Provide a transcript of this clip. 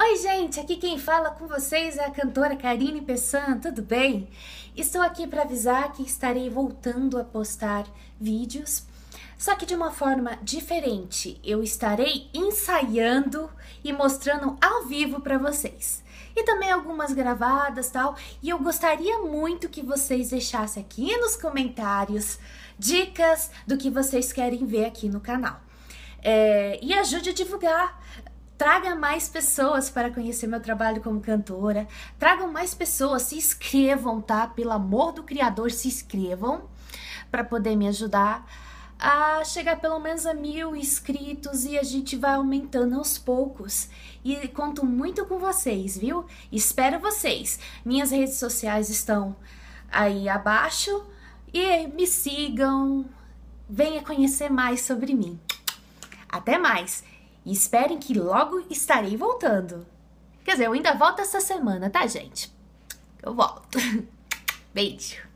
Oi, gente! Aqui quem fala com vocês é a cantora Karine Pessan, tudo bem? Estou aqui para avisar que estarei voltando a postar vídeos, só que de uma forma diferente. Eu estarei ensaiando e mostrando ao vivo para vocês. E também algumas gravadas tal. E eu gostaria muito que vocês deixassem aqui nos comentários dicas do que vocês querem ver aqui no canal. É, e ajude a divulgar. Traga mais pessoas para conhecer meu trabalho como cantora. Tragam mais pessoas, se inscrevam, tá? Pelo amor do Criador, se inscrevam para poder me ajudar a chegar pelo menos a mil inscritos e a gente vai aumentando aos poucos. E conto muito com vocês, viu? Espero vocês. Minhas redes sociais estão aí abaixo e me sigam. Venha conhecer mais sobre mim. Até mais! E esperem que logo estarei voltando. Quer dizer, eu ainda volto essa semana, tá, gente? Eu volto. Beijo.